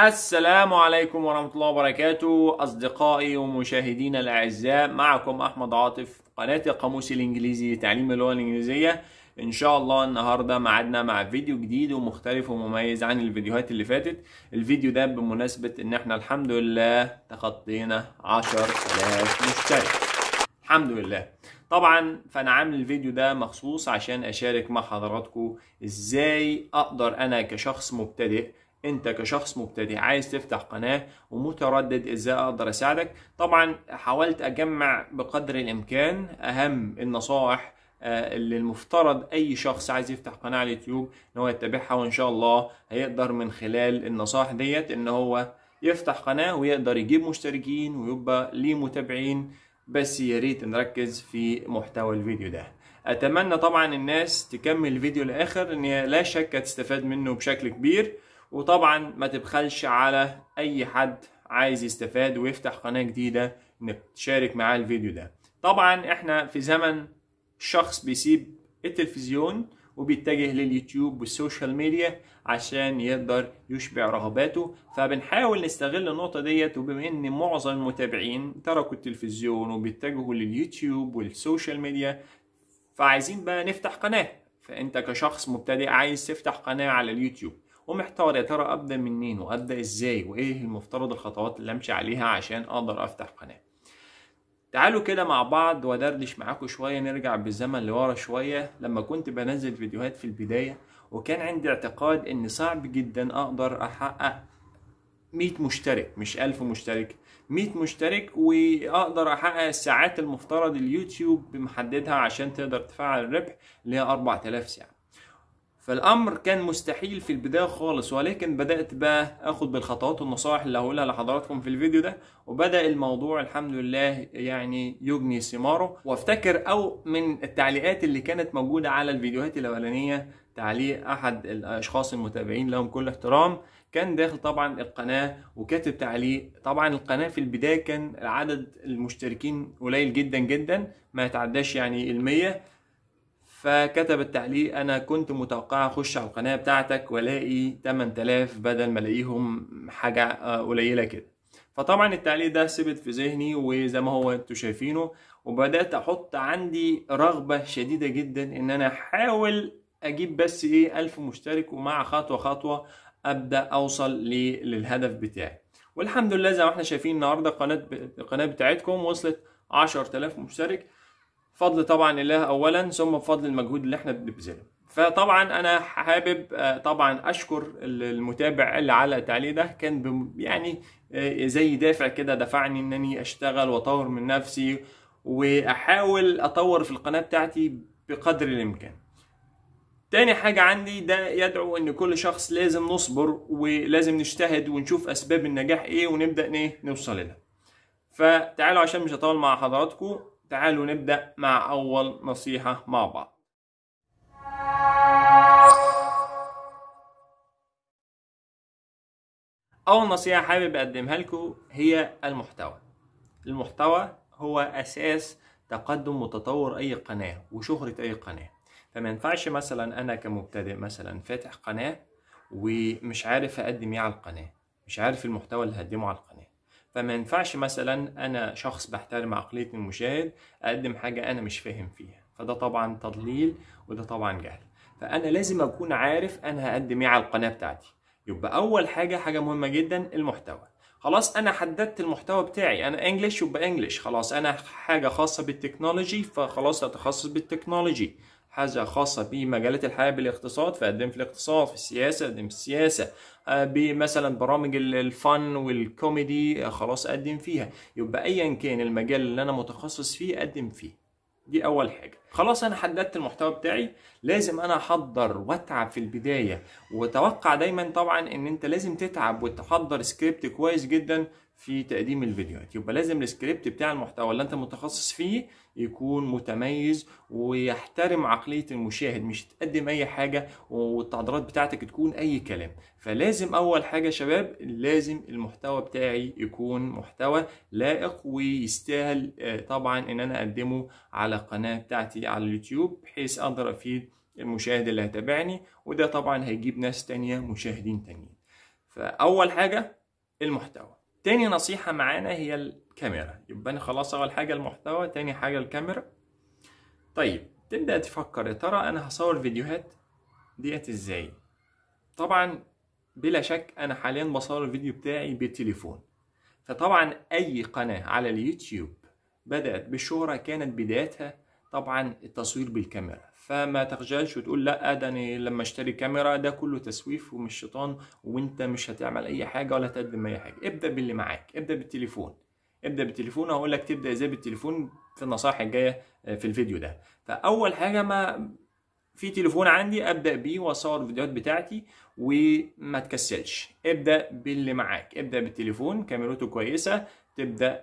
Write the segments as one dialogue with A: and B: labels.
A: السلام عليكم ورحمة الله وبركاته أصدقائي ومشاهدينا الأعزاء معكم أحمد عاطف قناة القاموس الإنجليزي لتعليم اللغة الإنجليزية إن شاء الله النهاردة معدنا مع فيديو جديد ومختلف ومميز عن الفيديوهات اللي فاتت الفيديو ده بمناسبة إن إحنا الحمد لله تخطينا 10000 مشترك الحمد لله طبعا فانا عامل الفيديو ده مخصوص عشان اشارك مع حضراتكم ازاي اقدر انا كشخص مبتدئ انت كشخص مبتدئ عايز تفتح قناه ومتردد ازاي اقدر اساعدك طبعا حاولت اجمع بقدر الامكان اهم النصائح آه، اللي المفترض اي شخص عايز يفتح قناه على اليوتيوب ان هو يتبعها وان شاء الله هيقدر من خلال النصائح ديت ان هو يفتح قناه ويقدر يجيب مشتركين ويبقى ليه متابعين بس يا ريت نركز في محتوى الفيديو ده اتمنى طبعا الناس تكمل الفيديو لاخر ان لا شك هتستفاد منه بشكل كبير وطبعا ما تبخلش على اي حد عايز يستفاد ويفتح قناه جديده انك تشارك معاه الفيديو ده طبعا احنا في زمن شخص بيسيب التلفزيون وبيتجه لليوتيوب والسوشيال ميديا عشان يقدر يشبع رغباته فبنحاول نستغل النقطة ديت وبما ان معظم المتابعين تركوا التلفزيون وبيتجهوا لليوتيوب والسوشيال ميديا فعايزين بقى نفتح قناة فانت كشخص مبتدئ عايز تفتح قناة على اليوتيوب ومحتار يا ترى ابدا منين وابدا ازاي وايه المفترض الخطوات اللي امشي عليها عشان اقدر افتح قناه تعالوا كده مع بعض ودردش معاكم شوية نرجع بالزمن لورا شوية لما كنت بنزل فيديوهات في البداية وكان عندي اعتقاد ان صعب جدا اقدر احقق 100 مشترك مش 1000 مشترك 100 مشترك واقدر احقق الساعات المفترض اليوتيوب محددها عشان تقدر تفعل الربح اللي هي 4000 ساعه فالامر كان مستحيل في البدايه خالص ولكن بدات بقى اخد بالخطوات والنصائح اللي هقولها لحضراتكم في الفيديو ده وبدا الموضوع الحمد لله يعني يجني ثماره وافتكر او من التعليقات اللي كانت موجوده على الفيديوهات الاولانيه تعليق احد الاشخاص المتابعين لهم كل احترام كان داخل طبعا القناه وكاتب تعليق طبعا القناه في البدايه كان عدد المشتركين قليل جدا جدا ما يتعداش يعني المية فكتب التعليق انا كنت متوقع اخش على القناه بتاعتك والاقي 8000 بدل ما الاقيهم حاجه آه، قليله كده فطبعا التعليق ده ثبت في ذهني وزي ما هو انتوا شايفينه وبدات احط عندي رغبه شديده جدا ان انا احاول اجيب بس ايه 1000 مشترك ومع خطوه خطوه ابدا اوصل للهدف بتاعي والحمد لله زي ما احنا شايفين النهارده قناه القناه بتاعتكم وصلت 10000 مشترك بفضل طبعا الله اولا ثم بفضل المجهود اللي احنا بنبذله فطبعا انا حابب آه، طبعا اشكر المتابع اللي على التعليق ده كان يعني آه، زي دافع كده دفعني انني اشتغل واطور من نفسي واحاول اطور في القناه بتاعتي بقدر الامكان تاني حاجة عندي ده يدعو ان كل شخص لازم نصبر ولازم نجتهد ونشوف اسباب النجاح ايه ونبدأ ايه نوصل لها فتعالوا عشان مش هطول مع حضراتكم تعالوا نبدأ مع أول نصيحة مع بعض أول نصيحة حابب أقدمها لكم هي المحتوى المحتوى هو أساس تقدم وتطور أي قناة وشهرة أي قناة فما ينفعش مثلا أنا كمبتدئ مثلا فاتح قناة ومش عارف أقدم إيه على القناة مش عارف المحتوى اللي هقدمه على القناة فما ينفعش مثلا انا شخص بحترم عقليه المشاهد اقدم حاجه انا مش فاهم فيها فده طبعا تضليل وده طبعا جهل فانا لازم اكون عارف انا هقدم ايه على القناه بتاعتي يبقى اول حاجه حاجه مهمه جدا المحتوى خلاص انا حددت المحتوى بتاعي انا انجلش يبقى انجلش خلاص انا حاجه خاصه بالتكنولوجي فخلاص اتخصص بالتكنولوجي حاجة خاصة بمجالات الحياة بالاقتصاد فقدم إيه في الاقتصاد في السياسة قدم إيه في السياسة آه، بمثلا برامج الفن والكوميدي آه، خلاص أقدم فيها يبقى أيا كان المجال اللي أنا متخصص فيه أقدم فيه دي اول حاجه خلاص انا حددت المحتوى بتاعي لازم انا احضر واتعب في البدايه وتوقع دايما طبعا ان انت لازم تتعب وتحضر سكريبت كويس جدا في تقديم الفيديوهات يبقى لازم السكريبت بتاع المحتوى اللي انت متخصص فيه يكون متميز ويحترم عقلية المشاهد مش تقدم اي حاجة والتعديلات بتاعتك تكون اي كلام فلازم اول حاجة يا شباب لازم المحتوى بتاعي يكون محتوى لائق ويستاهل آه، طبعا ان انا اقدمه على قناة بتاعتي على اليوتيوب بحيث اقدر افيد المشاهد اللي هتابعني وده طبعا هيجيب ناس تانية مشاهدين تانيين فاول حاجة المحتوى تاني نصيحة معانا هي الكاميرا يبقى أنا خلاص أول حاجة المحتوى تاني حاجة الكاميرا طيب تبدأ تفكر يا ترى أنا هصور فيديوهات ديت إزاي طبعا بلا شك أنا حاليا بصور الفيديو بتاعي بالتليفون فطبعا أي قناة على اليوتيوب بدأت بالشهرة كانت بدايتها طبعا التصوير بالكاميرا فما تخجلش وتقول لا ده انا لما اشتري كاميرا ده كله تسويف ومش شيطان وانت مش هتعمل اي حاجه ولا تقدم اي حاجه ابدا باللي معاك ابدا بالتليفون ابدا بالتليفون هقول لك تبدا ازاي بالتليفون في النصائح الجايه آه، في الفيديو ده فاول حاجه ما في تليفون عندي ابدا بيه واصور الفيديوهات بتاعتي وما تكسلش ابدا باللي معاك ابدا بالتليفون كاميرته كويسه تبدا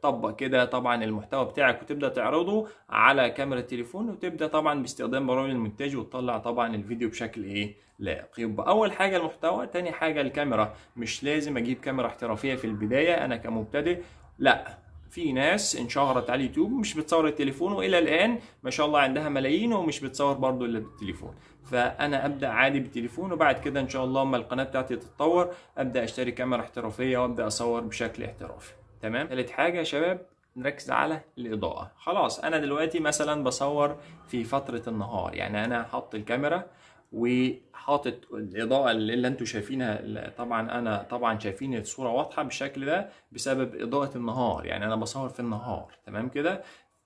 A: تطبق آه، آه، كده طبعا المحتوى بتاعك وتبدا تعرضه على كاميرا التليفون وتبدا طبعا باستخدام برامج المونتاج وتطلع طبعا الفيديو بشكل ايه لائق يبقى اول حاجه المحتوى تاني حاجه الكاميرا مش لازم اجيب كاميرا احترافيه في البدايه انا كمبتدئ لا في ناس انشهرت على اليوتيوب مش بتصور التليفون والى الان ما شاء الله عندها ملايين ومش بتصور برضو الا بالتليفون فانا ابدا عادي بالتليفون وبعد كده ان شاء الله اما القناه بتاعتي تتطور ابدا اشتري كاميرا احترافيه وابدا اصور بشكل احترافي تمام ثالث حاجه يا شباب نركز على الاضاءه خلاص انا دلوقتي مثلا بصور في فتره النهار يعني انا حط الكاميرا وحاطط الاضاءه اللي انتم شايفينها طبعا انا طبعا شايفين الصوره واضحه بالشكل ده بسبب اضاءه النهار يعني انا بصور في النهار تمام كده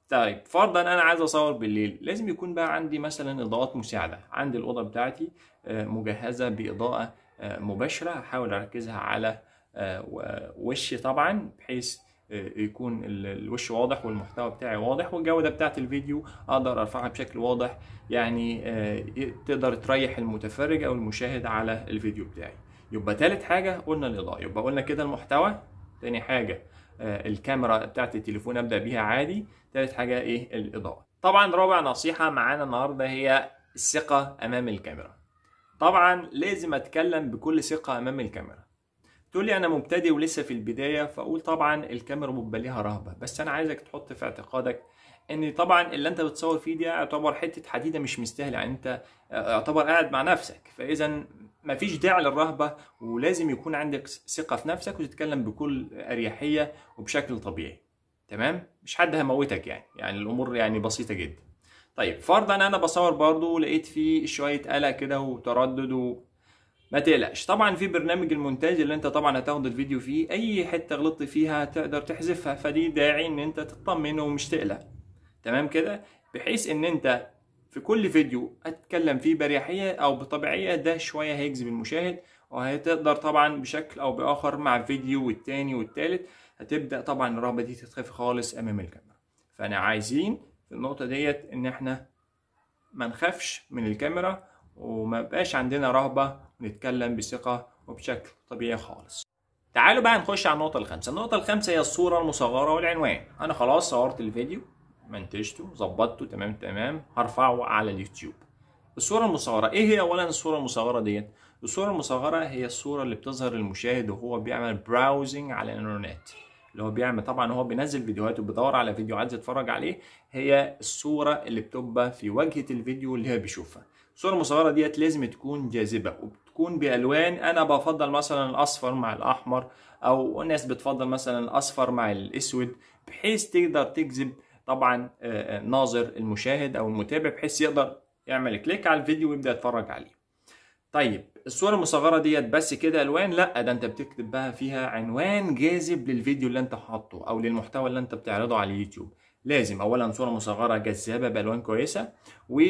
A: طيب فرضا انا عايز اصور بالليل لازم يكون بقى عندي مثلا اضاءات مساعده عندي الاوضه بتاعتي آه، مجهزه باضاءه آه، مباشره هحاول اركزها على آه، وشي طبعا بحيث آه، يكون الوش واضح والمحتوى بتاعي واضح والجودة بتاعت الفيديو اقدر ارفعها بشكل واضح يعني آه، تقدر تريح المتفرج او المشاهد على الفيديو بتاعي يبقى تالت حاجة قلنا الاضاءة يبقى قلنا كده المحتوى تاني حاجة آه، الكاميرا بتاعت التليفون ابدأ بيها عادي تالت حاجة ايه الاضاءة طبعا رابع نصيحة معانا النهاردة هي الثقة امام الكاميرا طبعا لازم اتكلم بكل ثقة امام الكاميرا تقول لي انا مبتدئ ولسه في البدايه فاقول طبعا الكاميرا بيبقى ليها رهبه بس انا عايزك تحط في اعتقادك ان طبعا اللي انت بتصور فيه دي يعتبر حته حديده مش مستاهله يعني انت آه، يعتبر قاعد مع نفسك فاذا مفيش داعي للرهبه ولازم يكون عندك ثقه في نفسك وتتكلم بكل اريحيه وبشكل طبيعي تمام مش حد هيموتك يعني يعني الامور يعني بسيطه جدا طيب فرضا انا بصور برضو لقيت فيه شويه قلق كده وتردد و... ما تقلقش طبعا في برنامج المونتاج اللي انت طبعا هتاخد الفيديو فيه اي حته غلطت فيها تقدر تحذفها فدي داعي ان انت تطمن ومش تقلق تمام كده بحيث ان انت في كل فيديو اتكلم فيه باريحيه او بطبيعيه ده شويه هيجذب المشاهد وهتقدر طبعا بشكل او باخر مع الفيديو والتاني والتالت هتبدا طبعا الرهبه دي تتخف خالص امام الكاميرا فانا عايزين في النقطه ديت ان احنا ما نخافش من الكاميرا وما بقاش عندنا رهبه ونتكلم بثقة وبشكل طبيعي خالص تعالوا بقى نخش على النقطة الخامسة النقطة الخامسة هي الصورة المصغرة والعنوان أنا خلاص صورت الفيديو منتجته ظبطته تمام تمام هرفعه على اليوتيوب الصورة المصغرة ايه هي اولا الصورة المصغرة ديت الصورة المصغرة هي الصورة اللي بتظهر للمشاهد وهو بيعمل براوزنج على الانترنت اللي هو بيعمل طبعا هو بينزل فيديوهات وبيدور على فيديو عايز يتفرج عليه هي الصورة اللي بتبقى في وجهة الفيديو اللي هي بيشوفها الصورة المصغرة ديت لازم تكون جاذبة تكون بالوان انا بفضل مثلا الاصفر مع الاحمر او ناس بتفضل مثلا الاصفر مع الاسود بحيث تقدر تجذب طبعا آه، آه، ناظر المشاهد او المتابع بحيث يقدر يعمل كليك على الفيديو ويبدا يتفرج عليه طيب الصوره المصغره ديت بس كده الوان لا ده انت بتكتب بقى فيها عنوان جاذب للفيديو اللي انت حاطه او للمحتوى اللي انت بتعرضه على اليوتيوب لازم اولا صوره مصغره جذابه بالوان كويسه و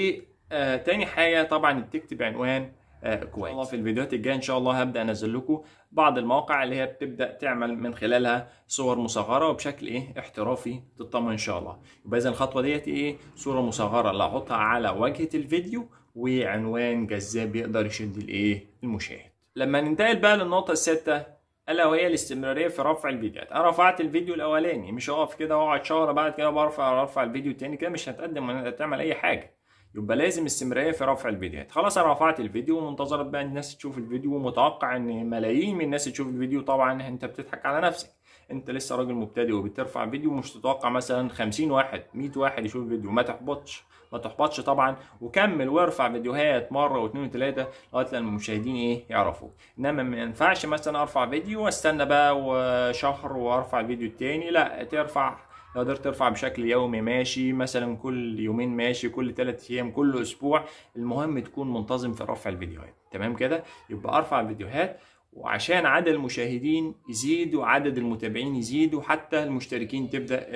A: آه، تاني حاجه طبعا بتكتب عنوان آه، كويس الله في الفيديوهات الجايه ان شاء الله هبدا انزل لكم بعض المواقع اللي هي بتبدا تعمل من خلالها صور مصغره وبشكل ايه احترافي تطمن ان شاء الله يبقى اذا الخطوه ديت ايه صوره مصغره اللي احطها على واجهه الفيديو وعنوان جذاب يقدر يشد الايه المشاهد لما ننتقل بقى للنقطه السادسه الا وهي الاستمراريه في رفع الفيديوهات انا رفعت الفيديو الاولاني مش هقف كده واقعد شهر بعد كده برفع ارفع الفيديو الثاني كده مش هتقدم ولا تعمل اي حاجه يبقى لازم استمراريه في رفع الفيديوهات خلاص انا رفعت الفيديو ومنتظر بقى الناس تشوف الفيديو ومتوقع ان ملايين من الناس تشوف الفيديو طبعا انت بتضحك على نفسك انت لسه راجل مبتدئ وبترفع فيديو مش تتوقع مثلا 50 واحد 100 واحد يشوف الفيديو ما تحبطش ما تحبطش طبعا وكمل وارفع فيديوهات مره واثنين وثلاثه لغايه لما المشاهدين ايه يعرفوا انما ما ينفعش مثلا ارفع فيديو واستنى بقى وشهر وارفع الفيديو التاني لا ترفع تقدر ترفع بشكل يومي ماشي مثلا كل يومين ماشي كل ثلاث ايام كل اسبوع المهم تكون منتظم في رفع الفيديوهات تمام كده يبقى ارفع الفيديوهات وعشان عدد المشاهدين يزيد وعدد المتابعين يزيد وحتى المشتركين تبدا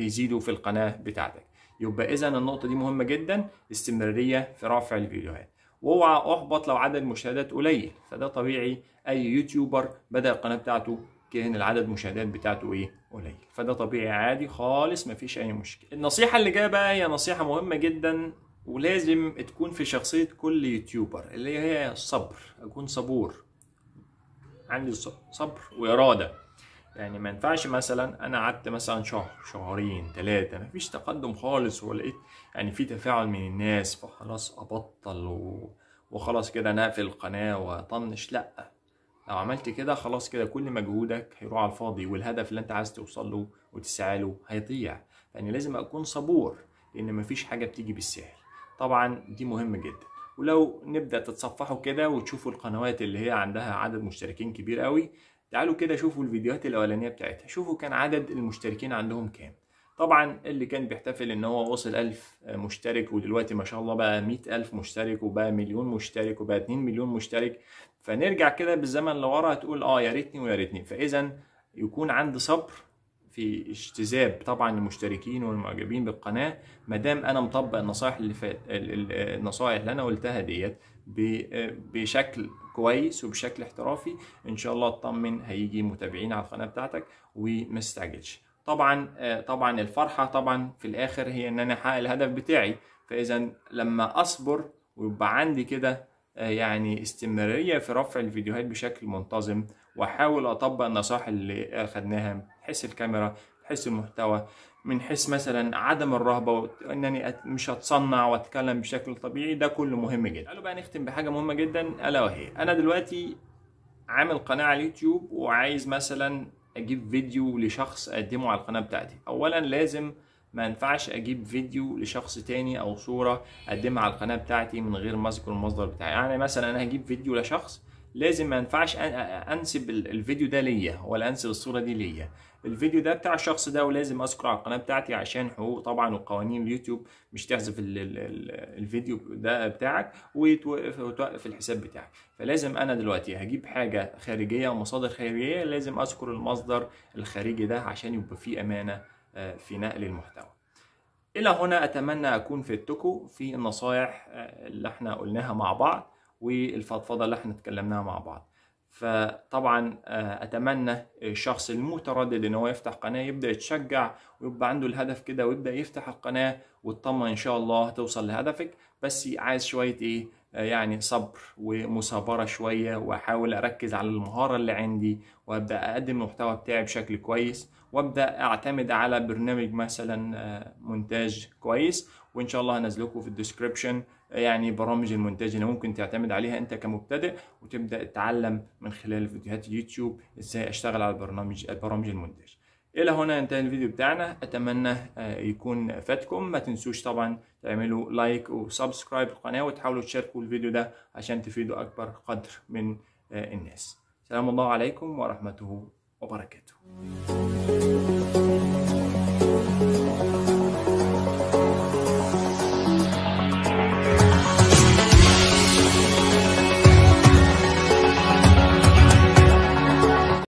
A: يزيدوا في القناه بتاعتك يبقى اذا النقطه دي مهمه جدا استمراريه في رفع الفيديوهات واوعى احبط لو عدد المشاهدات قليل فده طبيعي اي يوتيوبر بدا القناه بتاعته كان العدد مشاهدات بتاعته ايه قليل فده طبيعي عادي خالص مفيش اي مشكله النصيحه اللي جايه بقى هي نصيحه مهمه جدا ولازم تكون في شخصيه كل يوتيوبر اللي هي الصبر اكون صبور عندي صبر واراده يعني ما ينفعش مثلا انا قعدت مثلا شهر شهرين ثلاثه ما فيش تقدم خالص ولقيت يعني في تفاعل من الناس فخلاص ابطل و... وخلاص كده انا اقفل القناه واطنش لا لو عملت كده خلاص كده كل مجهودك هيروح على الفاضي والهدف اللي انت عايز توصل له وتسعى له هيضيع فانا يعني لازم اكون صبور لان مفيش حاجه بتيجي بالسهل طبعا دي مهمه جدا ولو نبدا تتصفحوا كده وتشوفوا القنوات اللي هي عندها عدد مشتركين كبير قوي تعالوا كده شوفوا الفيديوهات الاولانيه بتاعتها شوفوا كان عدد المشتركين عندهم كام طبعا اللي كان بيحتفل ان هو وصل 1000 مشترك ودلوقتي ما شاء الله بقى 100000 مشترك وبقى مليون مشترك وبقى 2 مليون مشترك فنرجع كده بالزمن لورا تقول اه يا ريتني ويا ريتني فاذا يكون عندي صبر في اجتذاب طبعا المشتركين والمعجبين بالقناه ما دام انا مطبق النصائح اللي فات النصائح اللي انا قلتها ديت بشكل كويس وبشكل احترافي ان شاء الله اطمن هيجي متابعين على القناه بتاعتك وما تستعجلش طبعا آه، طبعا الفرحه طبعا في الاخر هي ان انا احقق الهدف بتاعي فاذا لما اصبر ويبقى عندي كده آه، يعني استمراريه في رفع الفيديوهات بشكل منتظم واحاول اطبق النصائح اللي أخدناها من حيث الكاميرا من حيث المحتوى من حيث مثلا عدم الرهبه وانني مش هتصنع واتكلم بشكل طبيعي ده كله مهم جدا قالوا بقى نختم بحاجه مهمه جدا الا وهي انا دلوقتي عامل قناه على اليوتيوب وعايز مثلا اجيب فيديو لشخص اقدمه على القناه بتاعتي اولا لازم ما ينفعش اجيب فيديو لشخص تاني او صوره اقدمها على القناه بتاعتي من غير ما اذكر المصدر بتاعي يعني مثلا انا هجيب فيديو لشخص لازم ما ينفعش انسب الفيديو ده ليا ولا انسب الصوره دي ليا الفيديو ده بتاع الشخص ده ولازم اذكره على القناه بتاعتي عشان حقوق طبعا وقوانين اليوتيوب مش تحذف الفيديو ده بتاعك وتوقف وتوقف الحساب بتاعك فلازم انا دلوقتي هجيب حاجه خارجيه ومصادر خارجيه لازم اذكر المصدر الخارجي ده عشان يبقى فيه امانه آه، في نقل المحتوى الى هنا اتمنى اكون فدتكم في النصايح آه، اللي احنا قلناها مع بعض والفضفضه اللي احنا اتكلمناها مع بعض فطبعا آه، اتمنى الشخص المتردد ان هو يفتح قناه يبدا يتشجع ويبقى عنده الهدف كده ويبدا يفتح القناه وتطمن ان شاء الله توصل لهدفك بس عايز شويه ايه آه، يعني صبر ومثابره شويه واحاول اركز على المهاره اللي عندي وابدا اقدم المحتوى بتاعي بشكل كويس وابدا اعتمد على برنامج مثلا آه، مونتاج كويس وان شاء الله هنزلكم في الديسكريبشن يعني برامج المونتاج اللي ممكن تعتمد عليها انت كمبتدئ وتبدا تتعلم من خلال فيديوهات اليوتيوب ازاي اشتغل على البرنامج البرامج المونتاج الى هنا انتهى الفيديو بتاعنا اتمنى آه، يكون فاتكم ما تنسوش طبعا تعملوا لايك وسبسكرايب القناه وتحاولوا تشاركوا الفيديو ده عشان تفيدوا اكبر قدر من آه، الناس سلام الله عليكم ورحمته وبركاته